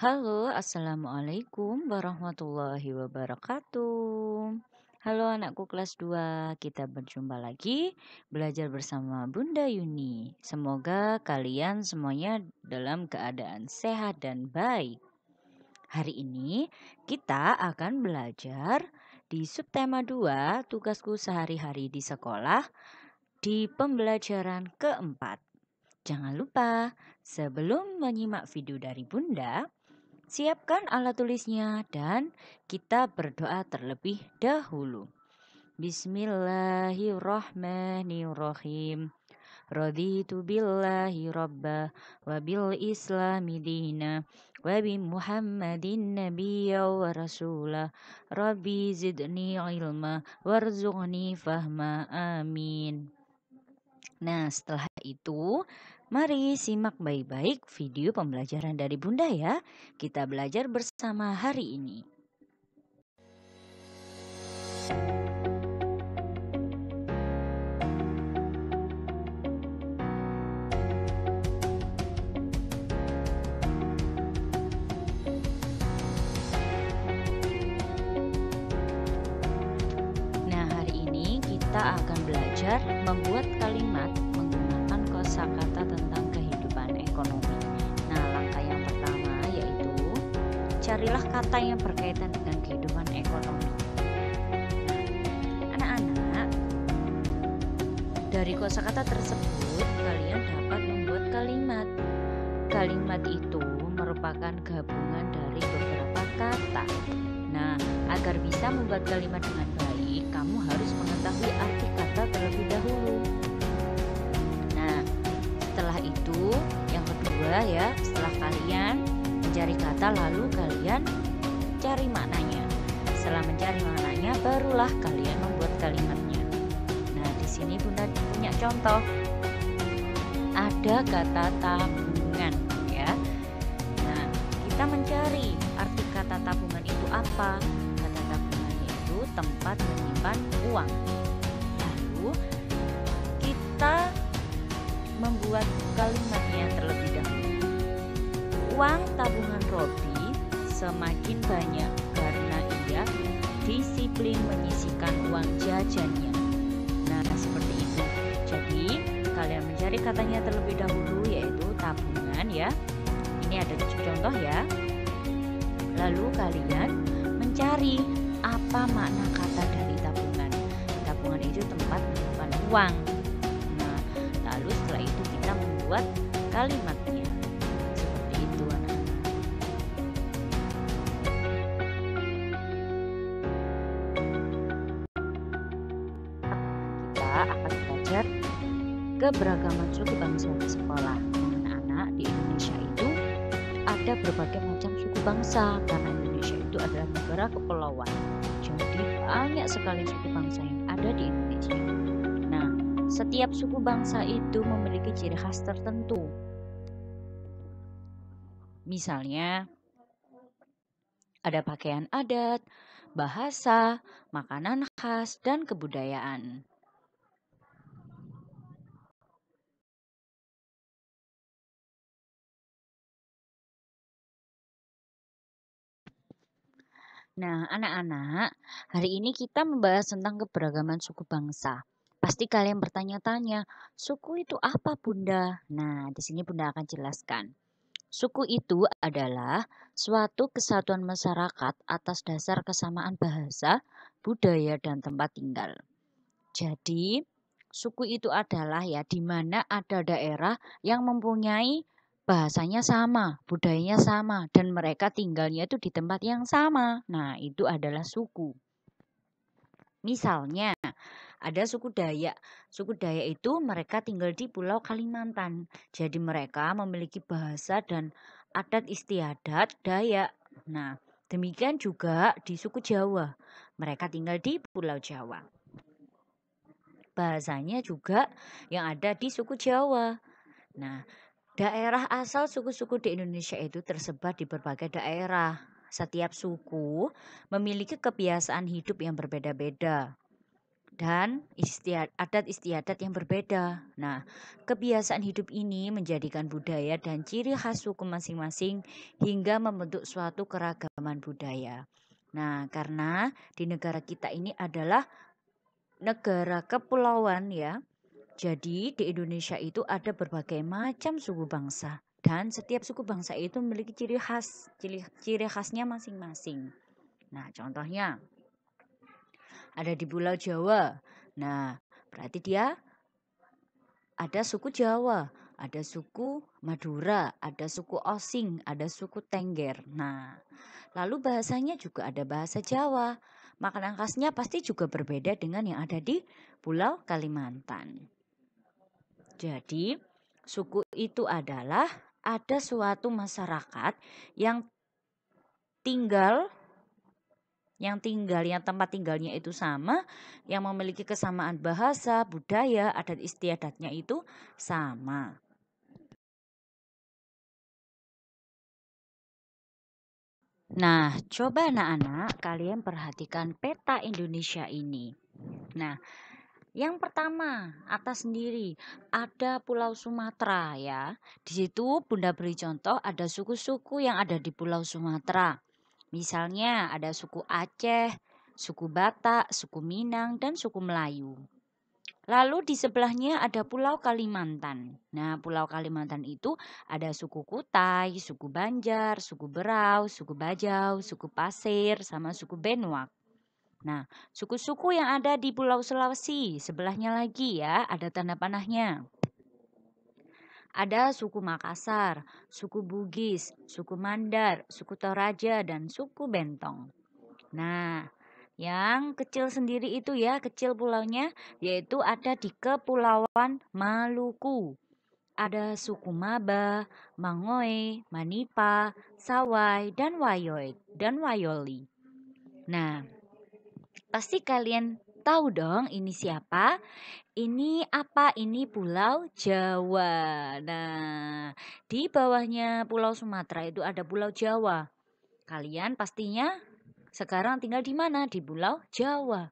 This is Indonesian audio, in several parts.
Halo, Assalamualaikum warahmatullahi wabarakatuh. Halo anakku kelas 2, kita berjumpa lagi belajar bersama Bunda Yuni. Semoga kalian semuanya dalam keadaan sehat dan baik. Hari ini kita akan belajar di subtema 2 tugasku sehari-hari di sekolah di pembelajaran keempat. Jangan lupa, sebelum menyimak video dari Bunda, Siapkan alat tulisnya dan kita berdoa terlebih dahulu. Bismillahirrahmanirrahim. Raditu billahi rabba wa bil islami dina wa bi muhammadin nabiyya wa rasula rabbi zidni ilma warzuqni fahma amin Nah setelah itu Mari simak baik-baik video pembelajaran dari Bunda ya. Kita belajar bersama hari ini. Nah, hari ini kita akan belajar membuat kosakata tersebut, kalian dapat membuat kalimat. Kalimat itu merupakan gabungan dari beberapa kata. Nah, agar bisa membuat kalimat dengan baik, kamu harus mengetahui arti kata terlebih dahulu. Nah, setelah itu, yang kedua ya, setelah kalian mencari kata lalu kalian cari maknanya. Setelah mencari maknanya, barulah kalian membuat kalimat sini Bunda punya contoh. Ada kata tabungan ya. Nah, kita mencari arti kata tabungan itu apa? Kata tabungan itu tempat menyimpan uang. Lalu kita membuat kalimatnya terlebih dahulu. Uang tabungan Robi semakin banyak karena ia disiplin menyisikan uang jajannya kalian mencari katanya terlebih dahulu yaitu tabungan ya. Ini ada tujuh contoh ya. Lalu kalian mencari apa makna kata dari tabungan. Tabungan itu tempat menyimpan uang. Nah, lalu setelah itu kita membuat kalimatnya. Seperti itu anak. Kita akan keberagaman suku bangsa di sekolah. Anak-anak di Indonesia itu ada berbagai macam suku bangsa karena Indonesia itu adalah negara kepulauan. Jadi banyak sekali suku bangsa yang ada di Indonesia. Nah, setiap suku bangsa itu memiliki ciri khas tertentu. Misalnya, ada pakaian adat, bahasa, makanan khas, dan kebudayaan. Nah, anak-anak, hari ini kita membahas tentang keberagaman suku bangsa. Pasti kalian bertanya-tanya, suku itu apa, Bunda? Nah, di sini Bunda akan jelaskan. Suku itu adalah suatu kesatuan masyarakat atas dasar kesamaan bahasa, budaya, dan tempat tinggal. Jadi, suku itu adalah ya di mana ada daerah yang mempunyai bahasanya sama, budayanya sama, dan mereka tinggalnya itu di tempat yang sama. Nah, itu adalah suku. Misalnya, ada suku Dayak. Suku Dayak itu mereka tinggal di Pulau Kalimantan. Jadi mereka memiliki bahasa dan adat istiadat Dayak. Nah, demikian juga di suku Jawa. Mereka tinggal di Pulau Jawa. Bahasanya juga yang ada di suku Jawa. Nah, Daerah asal suku-suku di Indonesia itu tersebar di berbagai daerah. Setiap suku memiliki kebiasaan hidup yang berbeda-beda dan adat istiadat yang berbeda. Nah, kebiasaan hidup ini menjadikan budaya dan ciri khas suku masing-masing hingga membentuk suatu keragaman budaya. Nah, karena di negara kita ini adalah negara kepulauan ya, jadi di Indonesia itu ada berbagai macam suku bangsa dan setiap suku bangsa itu memiliki ciri khas, ciri, ciri khasnya masing-masing. Nah, contohnya ada di Pulau Jawa. Nah, berarti dia ada suku Jawa, ada suku Madura, ada suku Osing, ada suku Tengger. Nah, lalu bahasanya juga ada bahasa Jawa. Makanan khasnya pasti juga berbeda dengan yang ada di Pulau Kalimantan. Jadi, suku itu adalah ada suatu masyarakat yang tinggal yang tinggal, yang tempat tinggalnya itu sama, yang memiliki kesamaan bahasa, budaya, adat istiadatnya itu sama. Nah, coba anak-anak kalian perhatikan peta Indonesia ini. Nah, yang pertama, atas sendiri ada Pulau Sumatera ya. Di situ Bunda beri contoh ada suku-suku yang ada di Pulau Sumatera. Misalnya ada suku Aceh, suku Batak, suku Minang dan suku Melayu. Lalu di sebelahnya ada Pulau Kalimantan. Nah, Pulau Kalimantan itu ada suku Kutai, suku Banjar, suku Berau, suku Bajau, suku Pasir, sama suku Benuak. Nah, suku-suku yang ada di Pulau Sulawesi, sebelahnya lagi ya, ada tanda panahnya. Ada suku Makassar, suku Bugis, suku Mandar, suku Toraja, dan suku Bentong. Nah, yang kecil sendiri itu ya, kecil pulaunya, yaitu ada di Kepulauan Maluku. Ada suku Maba, Mangoe, Manipa, Sawai, dan Wayoi, dan Wayoli. Nah, Pasti kalian tahu dong ini siapa? Ini apa? Ini Pulau Jawa. Nah, di bawahnya Pulau Sumatera itu ada Pulau Jawa. Kalian pastinya sekarang tinggal di mana? Di Pulau Jawa.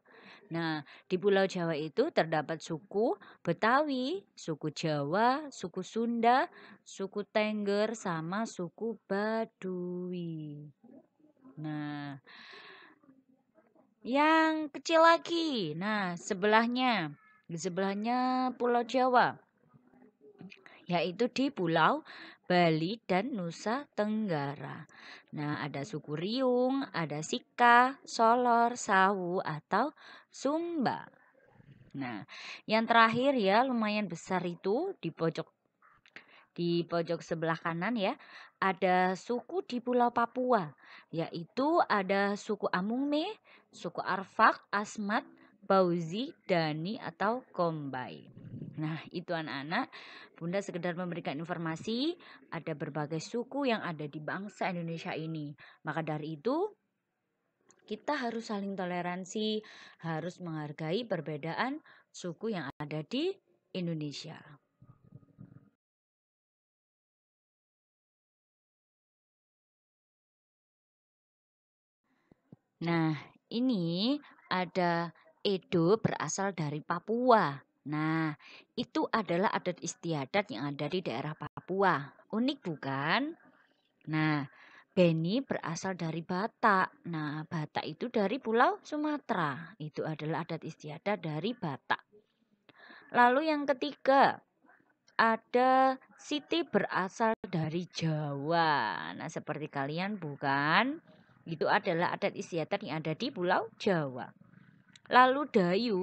Nah, di Pulau Jawa itu terdapat suku Betawi, suku Jawa, suku Sunda, suku Tengger, sama suku Baduy. Nah, yang kecil lagi, nah sebelahnya, di sebelahnya Pulau Jawa, yaitu di Pulau Bali dan Nusa Tenggara. Nah, ada suku Riung, ada Sika, Solor, Sawu, atau Sumba. Nah, yang terakhir ya lumayan besar itu di pojok di pojok sebelah kanan ya, ada suku di Pulau Papua, yaitu ada suku Amungme, suku Arfak, Asmat, Bauzi, Dani, atau Kombai. Nah, itu anak-anak. Bunda sekedar memberikan informasi ada berbagai suku yang ada di bangsa Indonesia ini. Maka dari itu, kita harus saling toleransi, harus menghargai perbedaan suku yang ada di Indonesia. Nah, ini ada Edo berasal dari Papua. Nah, itu adalah adat istiadat yang ada di daerah Papua. Unik bukan? Nah, Beni berasal dari Batak. Nah, Batak itu dari Pulau Sumatera. Itu adalah adat istiadat dari Batak. Lalu yang ketiga, ada Siti berasal dari Jawa. Nah, seperti kalian bukan? Itu adalah adat istiadat yang ada di Pulau Jawa. Lalu Dayu,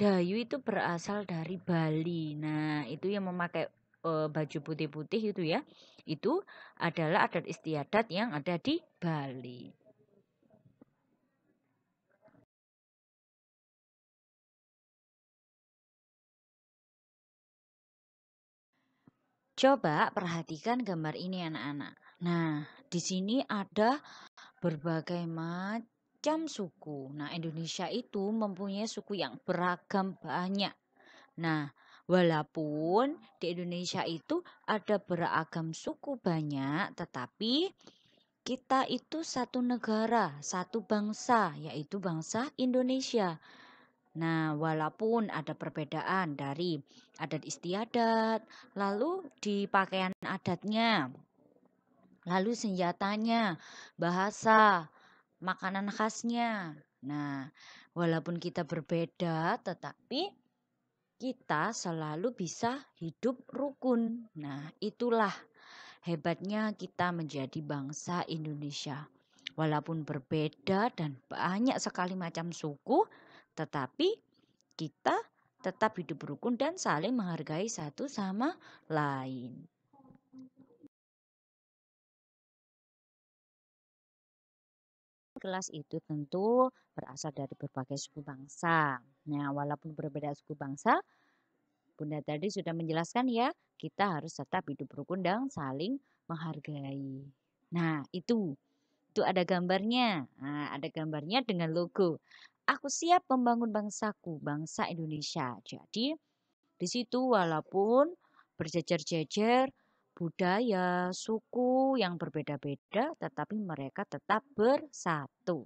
Dayu itu berasal dari Bali. Nah, itu yang memakai e, baju putih-putih itu ya. Itu adalah adat istiadat yang ada di Bali. Coba perhatikan gambar ini anak-anak. Nah, di sini ada berbagai macam suku. Nah, Indonesia itu mempunyai suku yang beragam banyak. Nah, walaupun di Indonesia itu ada beragam suku banyak, tetapi kita itu satu negara, satu bangsa, yaitu bangsa Indonesia. Nah, walaupun ada perbedaan dari adat istiadat, lalu di pakaian adatnya, lalu senjatanya, bahasa, makanan khasnya. Nah, walaupun kita berbeda, tetapi kita selalu bisa hidup rukun. Nah, itulah hebatnya kita menjadi bangsa Indonesia. Walaupun berbeda dan banyak sekali macam suku, tetapi kita tetap hidup rukun dan saling menghargai satu sama lain. kelas itu tentu berasal dari berbagai suku bangsa. Nah, walaupun berbeda suku bangsa, Bunda tadi sudah menjelaskan ya, kita harus tetap hidup rukun dan saling menghargai. Nah, itu. Itu ada gambarnya. Nah, ada gambarnya dengan logo. Aku siap membangun bangsaku, bangsa Indonesia. Jadi, di situ walaupun berjejer-jejer, budaya, suku yang berbeda-beda, tetapi mereka tetap bersatu.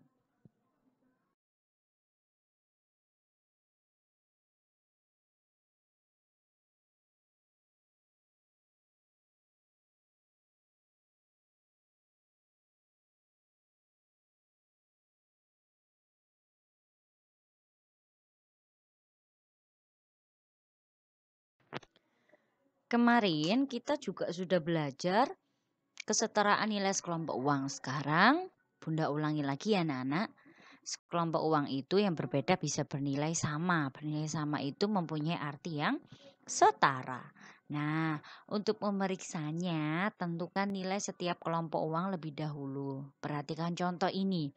Kemarin kita juga sudah belajar kesetaraan nilai sekelompok uang. Sekarang Bunda ulangi lagi ya anak-anak. Sekelompok uang itu yang berbeda bisa bernilai sama. Bernilai sama itu mempunyai arti yang setara. Nah, untuk memeriksanya, tentukan nilai setiap kelompok uang lebih dahulu. Perhatikan contoh ini.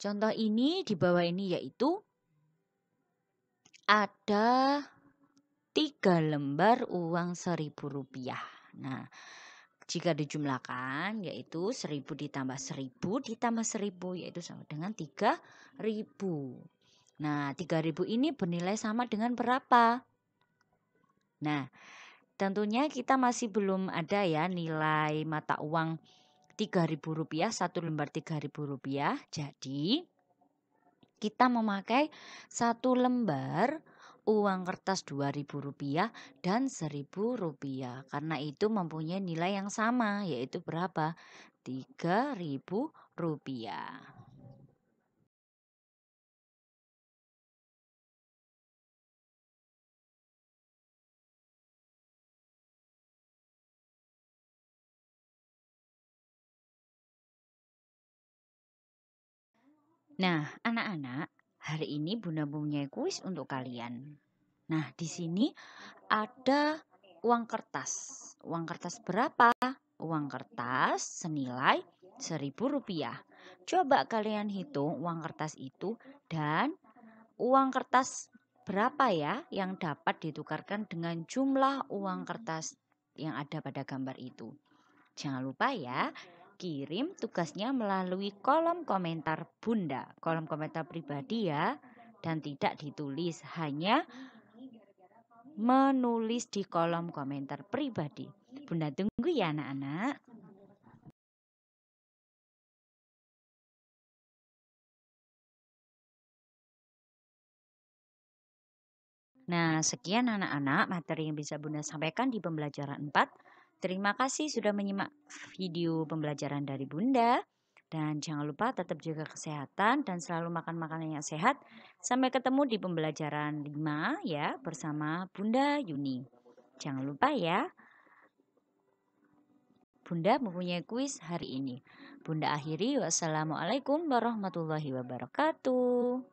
Contoh ini di bawah ini yaitu ada tiga lembar uang seribu rupiah. Nah, jika dijumlahkan yaitu seribu ditambah seribu ditambah seribu yaitu sama dengan tiga ribu. Nah, tiga ribu ini bernilai sama dengan berapa? Nah, tentunya kita masih belum ada ya nilai mata uang tiga ribu rupiah. satu lembar tiga ribu rupiah. Jadi kita memakai satu lembar uang kertas Rp2.000 dan Rp1.000 karena itu mempunyai nilai yang sama yaitu berapa? Rp3.000. Nah, anak-anak, Hari ini Bunda mempunyai kuis untuk kalian. Nah, di sini ada uang kertas. Uang kertas berapa? Uang kertas senilai seribu rupiah. Coba kalian hitung uang kertas itu dan uang kertas berapa ya yang dapat ditukarkan dengan jumlah uang kertas yang ada pada gambar itu. Jangan lupa ya, kirim tugasnya melalui kolom komentar Bunda, kolom komentar pribadi ya, dan tidak ditulis, hanya menulis di kolom komentar pribadi. Bunda tunggu ya anak-anak. Nah, sekian anak-anak materi yang bisa Bunda sampaikan di pembelajaran 4. Terima kasih sudah menyimak video pembelajaran dari Bunda. Dan jangan lupa tetap jaga kesehatan dan selalu makan makanan yang sehat. Sampai ketemu di pembelajaran 5 ya bersama Bunda Yuni. Jangan lupa ya. Bunda mempunyai kuis hari ini. Bunda akhiri wassalamualaikum warahmatullahi wabarakatuh.